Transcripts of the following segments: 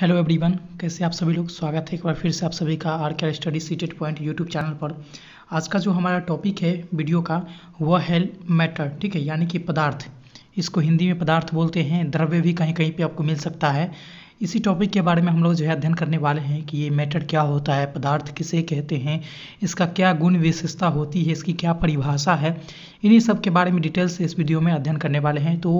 hello everyone कैसे आप सभी लोग स्वागत है एक बार फिर से आप सभी का R K study seated point YouTube channel पर आज का जो हमारा टॉपिक है वीडियो का वह है मैटर ठीक है यानी कि पदार्थ इसको हिंदी में पदार्थ बोलते हैं द्रव्य भी कहीं कहीं पे आपको मिल सकता है इसी टॉपिक के बारे में हम लोग जो है अध्ययन करने वाले हैं कि ये मैटर क्या होता है पदार्थ किसे कहते हैं इसका क्या गुण विशेषता होती है इसकी क्या परिभाषा है इन्हीं सब के बारे में डिटेल्स इस वीडियो में अध्ययन करने वाले हैं तो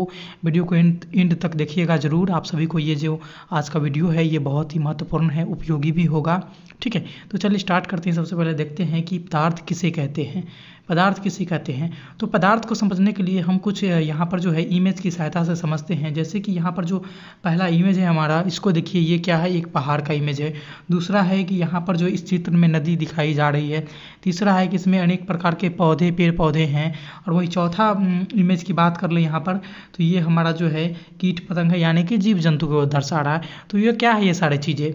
वीडियो को एंड एंड तक देखिएगा ज़रूर आप सभी को ये जो आज का वीडियो है ये बहुत ही महत्वपूर्ण है उपयोगी भी होगा ठीक है तो चलिए स्टार्ट करते हैं सबसे पहले देखते हैं कि पदार्थ किसे कहते हैं पदार्थ किसे कहते हैं तो पदार्थ को समझने के लिए हम कुछ यहाँ पर जो है इमेज की सहायता से समझते हैं जैसे कि यहाँ पर जो पहला इमेज है हमारा इसको देखिए ये क्या है एक पहाड़ का इमेज है दूसरा है कि यहाँ पर जो इस चित्र में नदी दिखाई जा रही है तीसरा है कि इसमें अनेक प्रकार के पौधे पेड़ पौधे हैं और वही चौथा इमेज की बात कर लें यहाँ पर तो ये हमारा जो है कीट पतंग है यानी कि जीव जंतु को दर्शा रहा है तो ये क्या है ये सारी चीज़ें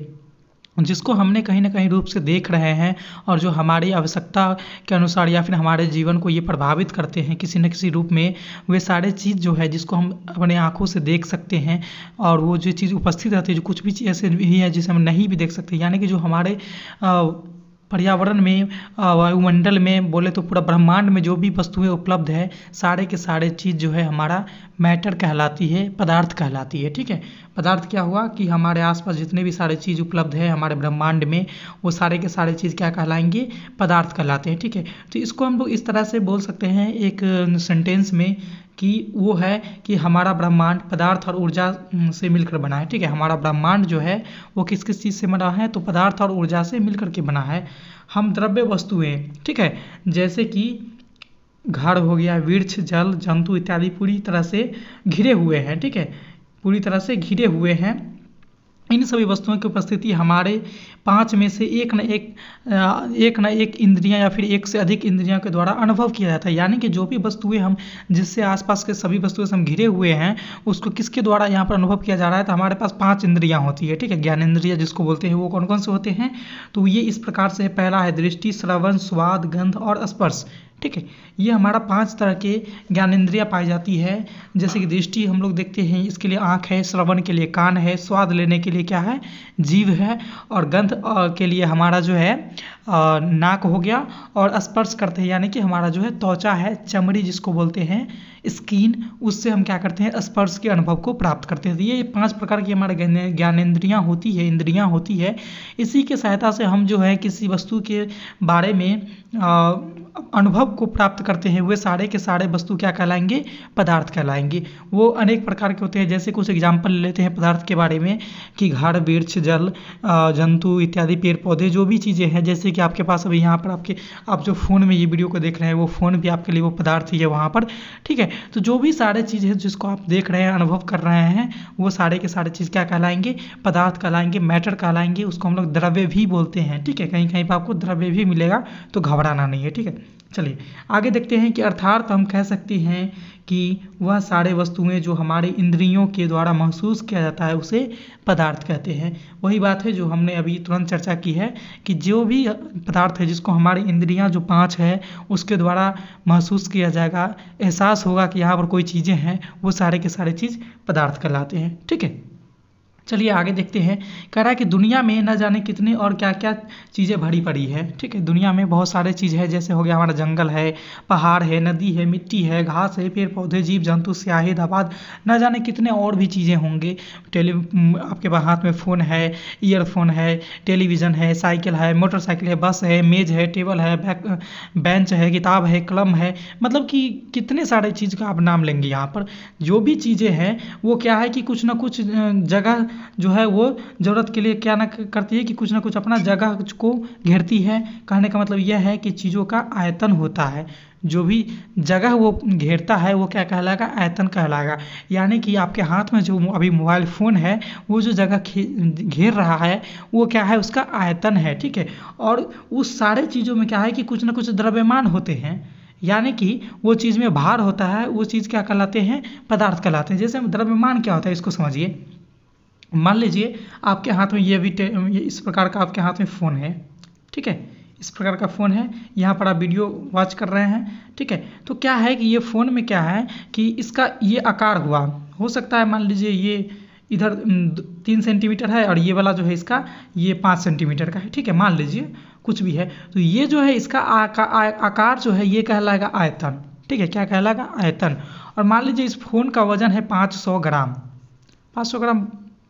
जिसको हमने कहीं ना कहीं रूप से देख रहे हैं और जो हमारी आवश्यकता के अनुसार या फिर हमारे जीवन को ये प्रभावित करते हैं किसी न किसी रूप में वे सारे चीज़ जो है जिसको हम अपने आँखों से देख सकते हैं और वो जो चीज़ उपस्थित रहती है जो कुछ भी ऐसे भी है जिसे हम नहीं भी देख सकते यानी कि जो हमारे आ, पर्यावरण में वायुमंडल में बोले तो पूरा ब्रह्मांड में जो भी वस्तुएं उपलब्ध है सारे के सारे चीज़ जो है हमारा मैटर कहलाती है पदार्थ कहलाती है ठीक है पदार्थ क्या हुआ कि हमारे आसपास जितने भी सारे चीज़ उपलब्ध है हमारे ब्रह्मांड में वो सारे के सारे चीज़ क्या कहलाएंगे पदार्थ कहलाते हैं ठीक है तो इसको हम लोग इस तरह से बोल सकते हैं एक सेंटेंस में कि वो है कि हमारा ब्रह्मांड पदार्थ और ऊर्जा से मिलकर बना है ठीक है हमारा ब्रह्मांड जो है वो किस किस चीज़ से बना है तो पदार्थ और ऊर्जा से मिलकर के बना है हम द्रव्य वस्तुएं ठीक है जैसे कि घर हो गया वृक्ष जल जंतु इत्यादि पूरी तरह से घिरे हुए हैं ठीक है पूरी तरह से घिरे हुए हैं इन सभी वस्तुओं की उपस्थिति हमारे पांच में से एक न एक एक न एक इंद्रिया या फिर एक से अधिक इंद्रियों के द्वारा अनुभव किया जाता है यानी कि जो भी वस्तुएं हम जिससे आसपास के सभी वस्तुएं से हम घिरे हुए हैं उसको किसके द्वारा यहाँ पर अनुभव किया जा रहा है तो हमारे पास पाँच इंद्रियाँ होती है ठीक है ज्ञान इंद्रिया जिसको बोलते हैं वो कौन कौन से होते हैं तो ये इस प्रकार से पहला है दृष्टि श्रवण स्वाद गंध और स्पर्श ठीक है ये हमारा पांच तरह के ज्ञानेन्द्रियाँ पाई जाती है जैसे कि दृष्टि हम लोग देखते हैं इसके लिए आँख है श्रवण के लिए कान है स्वाद लेने के लिए क्या है जीव है और गंध के लिए हमारा जो है नाक हो गया और स्पर्श करते हैं यानी कि हमारा जो है त्वचा है चमड़ी जिसको बोलते हैं स्किन उससे हम क्या करते हैं स्पर्श के अनुभव को प्राप्त करते हैं तो ये पांच प्रकार की हमारे ज्ञानेन्द्रियाँ होती है इंद्रियाँ होती है इसी के सहायता से हम जो है किसी वस्तु के बारे में अनुभव को प्राप्त करते हैं वे सारे के सारे वस्तु क्या कहलाएंगे पदार्थ कहलाएंगे वो अनेक प्रकार के होते हैं जैसे कुछ एग्जाम्पल ले लेते हैं पदार्थ के बारे में कि घर वृक्ष जल जंतु इत्यादि पेड़ पौधे जो भी चीज़ें हैं जैसे कि आपके पास अभी यहाँ पर आपके आप जो फ़ोन में ये वीडियो को देख रहे हैं वो फ़ोन भी आपके लिए वो पदार्थ ही है वहाँ पर ठीक है तो जो भी सारे चीज़ है जिसको आप देख रहे हैं अनुभव कर रहे हैं वो सारे के सारे चीज़ क्या कहलाएंगे पदार्थ कहलाएंगे मैटर कहलाएंगे उसको हम लोग द्रव्य भी बोलते हैं ठीक है कहीं कहीं पर आपको द्रव्य भी मिलेगा तो घबराना नहीं है ठीक है चलिए आगे देखते हैं कि अर्थार्थ हम कह सकते हैं कि वह सारे वस्तुएं जो हमारे इंद्रियों के द्वारा महसूस किया जाता है उसे पदार्थ कहते हैं वही बात है जो हमने अभी तुरंत चर्चा की है कि जो भी पदार्थ है जिसको हमारे इंद्रियां जो पांच है उसके द्वारा महसूस किया जाएगा एहसास होगा कि यहाँ पर कोई चीज़ें हैं वो सारे के सारे चीज़ पदार्थ कहलाते हैं ठीक है चलिए आगे देखते हैं कह रहा है कि दुनिया में न जाने कितने और क्या क्या चीज़ें भरी पड़ी है ठीक है दुनिया में बहुत सारे चीज़ है जैसे हो गया हमारा जंगल है पहाड़ है नदी है मिट्टी है घास है पेड़ पौधे जीव जंतु स्याही दबाद न जाने कितने और भी चीज़ें होंगे टेली आपके पास हाथ में फ़ोन है ईयरफोन है टेलीविज़न है साइकिल है मोटरसाइकिल है बस है मेज़ है टेबल है बेंच है किताब है कलम है मतलब कि कितने सारे चीज़ का आप नाम लेंगे यहाँ पर जो भी चीज़ें हैं वो क्या है कि कुछ ना कुछ जगह जो है वो ज़रूरत के लिए क्या ना करती है कि कुछ ना कुछ अपना जगह को घेरती है कहने का मतलब यह है कि चीज़ों का आयतन होता है जो भी जगह वो घेरता है वो क्या कहलाएगा आयतन कहलाएगा यानी कि आपके हाथ में जो अभी मोबाइल फ़ोन है वो जो जगह घेर रहा है वो क्या है उसका आयतन है ठीक है और उस सारे चीज़ों में क्या है कि कुछ ना कुछ द्रव्यमान होते हैं यानी कि वो चीज़ में भार होता है वो चीज़ क्या कहलाते हैं पदार्थ कहलाते हैं जैसे द्रव्यमान क्या होता है इसको समझिए मान लीजिए आपके हाथ में ये भी ये इस प्रकार का आपके हाथ में फ़ोन है ठीक है इस प्रकार का फ़ोन है यहाँ पर आप वीडियो वॉच कर रहे हैं ठीक है तो क्या है कि ये फ़ोन में क्या है कि इसका ये आकार हुआ हो सकता है मान लीजिए ये इधर तीन सेंटीमीटर है और ये वाला जो है इसका ये पाँच सेंटीमीटर का है ठीक है मान लीजिए कुछ भी है तो ये जो है इसका आका, आ, आकार जो है ये कहलाएगा आयतन ठीक है क्या कहलाएगा आयतन और मान लीजिए इस फ़ोन का वज़न है पाँच सौ ग्राम पाँच सौ ग्राम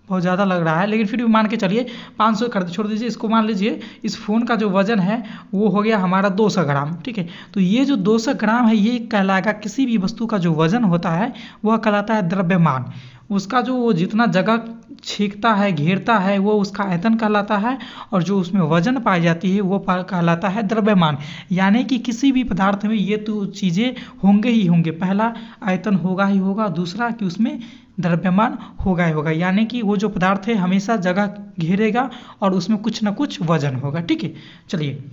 बहुत ज़्यादा लग रहा है लेकिन फिर भी मान के चलिए 500 कर छोड़ दीजिए इसको मान लीजिए इस फ़ोन का जो वज़न है वो हो गया हमारा 200 ग्राम ठीक है तो ये जो 200 ग्राम है ये कहलाएगा किसी भी वस्तु का जो वज़न होता है वह कहलाता है द्रव्यमान उसका जो वो जितना जगह छींकता है घेरता है वो उसका आयतन कहलाता है और जो उसमें वजन पाई जाती है वो कहलाता है द्रव्यमान यानी कि किसी भी पदार्थ में ये तो चीज़ें होंगे ही होंगे पहला आयतन होगा ही होगा दूसरा कि उसमें द्रव्यमान होगा ही होगा यानी कि वो जो पदार्थ है हमेशा जगह घेरेगा और उसमें कुछ ना कुछ वजन होगा ठीक है चलिए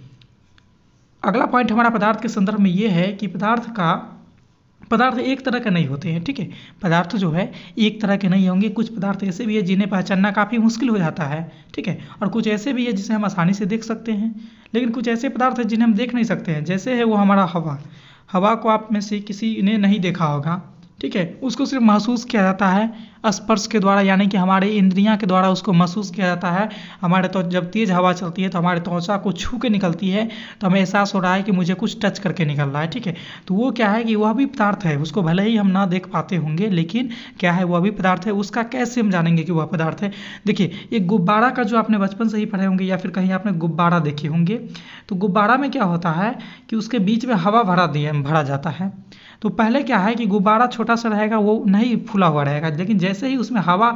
अगला पॉइंट हमारा पदार्थ के संदर्भ में ये है कि पदार्थ का पदार्थ एक तरह के नहीं होते हैं ठीक है पदार्थ जो है एक तरह के नहीं होंगे कुछ पदार्थ ऐसे भी है जिन्हें पहचानना काफ़ी मुश्किल हो जाता है ठीक है और कुछ ऐसे भी है जिसे हम आसानी से देख सकते हैं लेकिन कुछ ऐसे पदार्थ हैं जिन्हें हम देख नहीं सकते हैं जैसे है वो हमारा हवा हवा को आप में से किसी ने नहीं देखा होगा ठीक है उसको सिर्फ महसूस किया जाता है स्पर्श के द्वारा यानी कि हमारे इंद्रिया के द्वारा उसको महसूस किया जाता है हमारे तो जब तेज़ हवा चलती है तो हमारे त्वचा को छू के निकलती है तो हमें एहसास हो रहा है कि मुझे कुछ टच करके निकल रहा है ठीक है तो वो क्या है कि वह भी पदार्थ है उसको भले ही हम ना देख पाते होंगे लेकिन क्या है वह भी पदार्थ है उसका कैसे हम जानेंगे कि वह पदार्थ है देखिए ये गुब्बारा का जो आपने बचपन से ही पढ़े होंगे या फिर कहीं आपने गुब्बारा देखे होंगे तो गुब्बारा में क्या होता है कि उसके बीच में हवा भरा दिया भरा जाता है तो पहले क्या है कि गुब्बारा छोटा सा रहेगा वो नहीं फूला हुआ रहेगा लेकिन जैसे ही उसमें हवा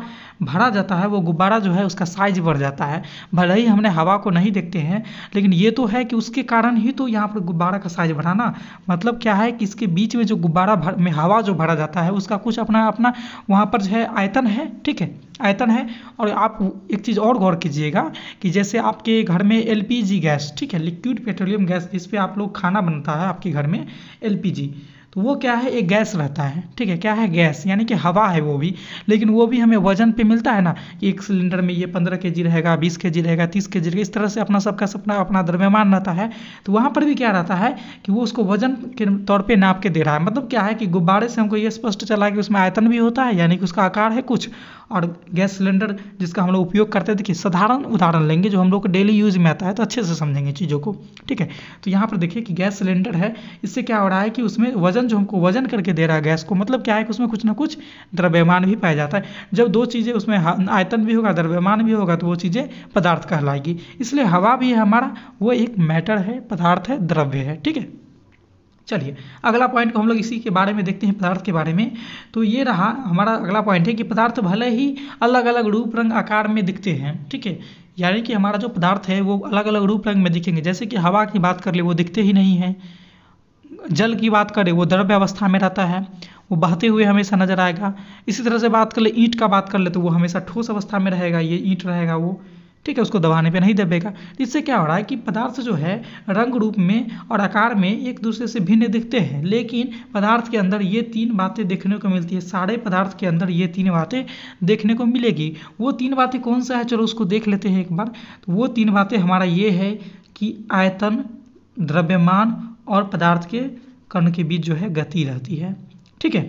भरा जाता है वो गुब्बारा जो है उसका साइज बढ़ जाता है भले ही हमने हवा को नहीं देखते हैं लेकिन ये तो है कि उसके कारण ही तो यहाँ पर गुब्बारा का साइज बढ़ाना मतलब क्या है कि इसके बीच में जो गुब्बारा भर में हवा जो भरा जाता है उसका कुछ अपना अपना वहाँ पर जो है आयतन है ठीक है आयतन है और आप एक चीज़ और गौर कीजिएगा कि जैसे आपके घर में एल गैस ठीक है लिक्विड पेट्रोलियम गैस जिसपे आप लोग खाना बनता है आपके घर में एल तो वो क्या है एक गैस रहता है ठीक है क्या है गैस यानी कि हवा है वो भी लेकिन वो भी हमें वजन पे मिलता है ना कि एक सिलेंडर में ये पंद्रह के जी रहेगा बीस के जी रहेगा तीस के जी रहेगा इस तरह से अपना सबका सपना अपना द्रव्यमान रहता है तो वहाँ पर भी क्या रहता है कि वो उसको वजन के तौर पर नाप के दे रहा है मतलब क्या है कि गुब्बारे से हमको ये स्पष्ट चला कि उसमें आयतन भी होता है यानी कि उसका आकार है कुछ और गैस सिलेंडर जिसका हम लोग उपयोग करते थे कि साधारण उदाहरण लेंगे जो हम लोग को डेली यूज में आता है तो अच्छे से समझेंगे चीज़ों को ठीक है तो यहाँ पर देखिए कि गैस सिलेंडर है इससे क्या हो रहा है कि उसमें वजन वजन जो हमको वजन करके दे रहा है गैस को मतलब क्या है कि उसमें कुछ ना कुछ द्रव्यमान भी पाया जाता है जब दो चीज़ें उसमें आयतन भी होगा द्रव्यमान भी होगा तो वो चीज़ें पदार्थ कहलाएगी इसलिए हवा भी हमारा वो एक मैटर है पदार्थ है द्रव्य है ठीक है चलिए अगला पॉइंट को हम लोग इसी के बारे में देखते हैं पदार्थ के बारे में तो ये रहा हमारा अगला पॉइंट है कि पदार्थ भले ही अलग अलग रूप रंग आकार में दिखते हैं ठीक है यानी कि हमारा जो पदार्थ है वो अलग अलग रूप रंग में दिखेंगे जैसे कि हवा की बात कर ले वो दिखते ही नहीं हैं जल की बात करें वो द्रव्य अवस्था में रहता है वो बहते हुए हमेशा नजर आएगा इसी तरह से बात कर ले ईंट का बात कर ले तो वो हमेशा ठोस अवस्था में रहेगा ये ईंट रहेगा वो ठीक है उसको दबाने पे नहीं दबेगा इससे क्या हो रहा है कि पदार्थ जो है रंग रूप में और आकार में एक दूसरे से भिन्न दिखते हैं लेकिन पदार्थ के अंदर ये तीन बातें देखने को मिलती है सारे पदार्थ के अंदर ये तीन बातें देखने को मिलेगी वो तीन बातें कौन सा है चलो उसको देख लेते हैं एक बार तो वो तीन बातें हमारा ये है कि आयतन द्रव्यमान और पदार्थ के कण के बीच जो है गति रहती है ठीक है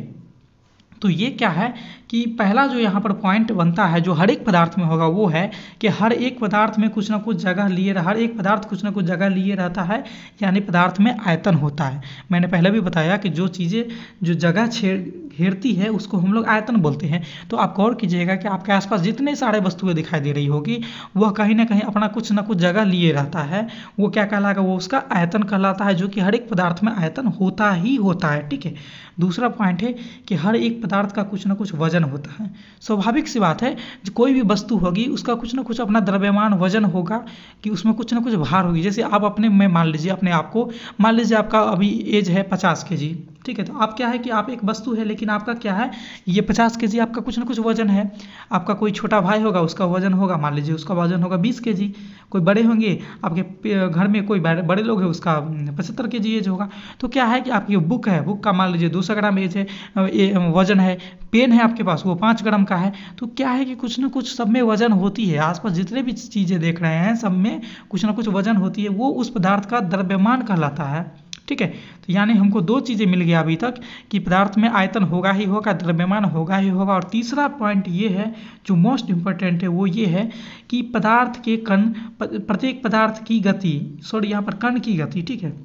तो ये क्या है कि पहला जो यहाँ पर पॉइंट बनता है जो हर एक पदार्थ में होगा वो है कि हर एक पदार्थ में कुछ ना कुछ जगह लिए हर एक पदार्थ कुछ ना कुछ जगह लिए रहता है यानी पदार्थ में आयतन होता है मैंने पहले भी बताया कि जो चीज़ें जो जगह छेड़ घेरती है उसको हम लोग आयतन बोलते हैं तो आप गौर कीजिएगा कि आपके आसपास जितने सारे वस्तुएँ दिखाई दे रही होगी वह कहीं ना कहीं अपना कुछ ना कुछ जगह लिए रहता है वो क्या कहलाएगा वो उसका आयतन कहलाता है जो कि हर एक पदार्थ में आयतन होता ही होता है ठीक है दूसरा पॉइंट है कि हर एक पदार्थ का कुछ ना कुछ वजन होता है स्वाभाविक सी बात है जो कोई भी वस्तु होगी उसका कुछ ना कुछ अपना द्रव्यमान वजन होगा कि उसमें कुछ ना कुछ भार होगी जैसे आप अपने में मान लीजिए अपने आप को मान लीजिए आपका अभी एज है पचास के जी ठीक है तो आप क्या है कि आप एक वस्तु है लेकिन आपका क्या है ये पचास के आपका कुछ ना कुछ वजन है आपका कोई छोटा भाई होगा उसका वजन होगा मान लीजिए उसका वजन होगा बीस के कोई बड़े होंगे आपके घर में कोई बड़े लोग हैं उसका हम्म, पचहत्तर के जी एज होगा तो क्या है कि आपकी बुक है बुक का मान लीजिए दो सौ ग्राम एज है वजन है पेन है आपके पास वो पाँच ग्राम का है तो क्या है कि कुछ ना कुछ सब में वजन होती है आसपास जितने भी चीज़ें देख रहे हैं सब में कुछ ना कुछ वजन होती है वो उस पदार्थ का द्रव्यमान कहलाता है ठीक है तो यानी हमको दो चीज़ें मिल गया अभी तक कि पदार्थ में आयतन होगा ही होगा द्रव्यमान होगा ही होगा और तीसरा पॉइंट ये है जो मोस्ट इम्पॉर्टेंट है वो ये है कि पदार्थ के कण प्रत्येक पदार्थ की गति सॉरी यहाँ पर कण की गति ठीक है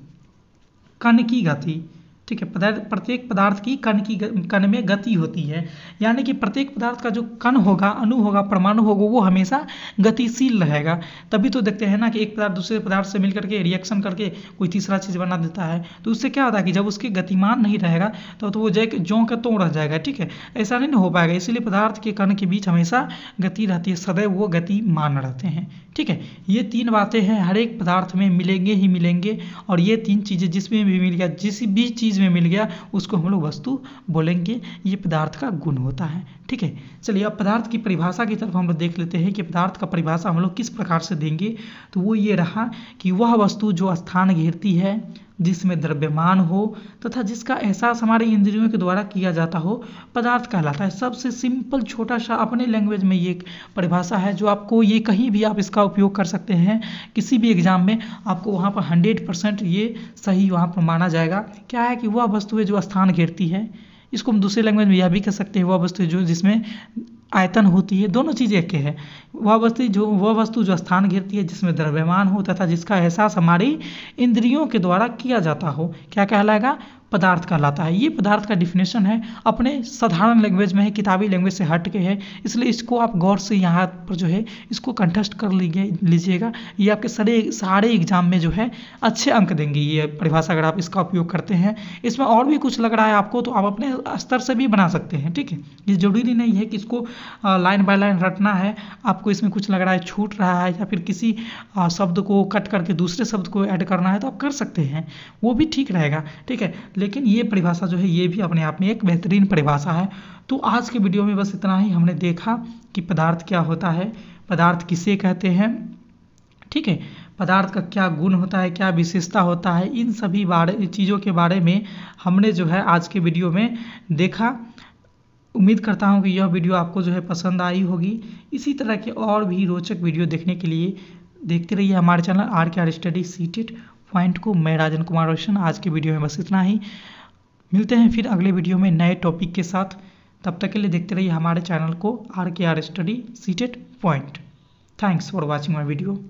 कण की गति ठीक है पदार्थ प्रत्येक पदार्थ की कण की कण में गति होती है यानी कि प्रत्येक पदार्थ का जो कण होगा अणु होगा परमाणु होगा वो हमेशा गतिशील रहेगा तभी तो देखते हैं ना कि एक पदार्थ दूसरे पदार्थ से मिल करके रिएक्शन करके कोई तीसरा चीज़ बना देता है तो उससे क्या होता है कि जब उसके गतिमान नहीं रहेगा तो, तो वो जय जो का तो रह जाएगा ठीक है ऐसा नहीं हो पाएगा इसीलिए पदार्थ के कण के बीच हमेशा गति रहती है सदैव वो गतिमान रहते हैं ठीक है ये तीन बातें हैं हर एक पदार्थ में मिलेंगे ही मिलेंगे और ये तीन चीज़ें जिसमें भी मिल गया जिस भी चीज़ चीज़ में मिल गया उसको हम लोग वस्तु बोलेंगे ये पदार्थ का गुण होता है ठीक है चलिए अब पदार्थ की परिभाषा की तरफ हम लोग देख लेते हैं कि पदार्थ का परिभाषा हम लोग किस प्रकार से देंगे तो वो ये रहा कि वह वस्तु जो स्थान घेरती है जिसमें द्रव्यमान हो तथा जिसका एहसास हमारे इंद्रियों के द्वारा किया जाता हो पदार्थ कहलाता है सबसे सिंपल छोटा सा अपने लैंग्वेज में ये परिभाषा है जो आपको ये कहीं भी आप इसका उपयोग कर सकते हैं किसी भी एग्ज़ाम में आपको वहाँ पर हंड्रेड परसेंट ये सही वहाँ पर माना जाएगा क्या है कि वह वस्तुएँ जो स्थान घेरती है इसको हम दूसरे लैंग्वेज में यह भी कह सकते हैं वह वस्तु जो जिसमें आयतन होती है दोनों चीज़ एक है वह वस्तु जो वह वस्तु जो स्थान घेरती है जिसमें द्रव्यमान हो तथा जिसका एहसास हमारी इंद्रियों के द्वारा किया जाता हो क्या कहलाएगा पदार्थ कहलाता है ये पदार्थ का डिफिनेशन है अपने साधारण लैंग्वेज में है किताबी लैंग्वेज से हट के है इसलिए इसको आप गौर से यहाँ पर जो है इसको कंटेस्ट कर लीजिएगा ये आपके सारे सारे एग्जाम में जो है अच्छे अंक देंगे ये परिभाषा अगर आप इसका उपयोग करते हैं इसमें और भी कुछ लग रहा है आपको तो आप अपने स्तर से भी बना सकते हैं ठीक है ये ज़रूरी नहीं है कि इसको लाइन बाय लाइन रटना है आपको इसमें कुछ लग रहा है छूट रहा है या फिर किसी शब्द को कट करके दूसरे शब्द को ऐड करना है तो आप कर सकते हैं वो भी ठीक रहेगा ठीक है लेकिन ये परिभाषा जो है ये भी अपने आप में एक बेहतरीन परिभाषा है तो आज के वीडियो में बस इतना ही हमने देखा कि पदार्थ क्या होता है पदार्थ किसे कहते हैं ठीक है पदार्थ का क्या गुण होता है क्या विशेषता होता है इन सभी बारे चीज़ों के बारे में हमने जो है आज के वीडियो में देखा उम्मीद करता हूँ कि यह वीडियो आपको जो है पसंद आई होगी इसी तरह के और भी रोचक वीडियो देखने के लिए देखते रहिए हमारे channel R K R study seated point को मैं राजन कुमार रोशन आज के वीडियो में बस इतना ही मिलते हैं फिर अगले वीडियो में नए टॉपिक के साथ तब तक के लिए देखते रहिए हमारे चैनल को R K R study seated point thanks for watching my video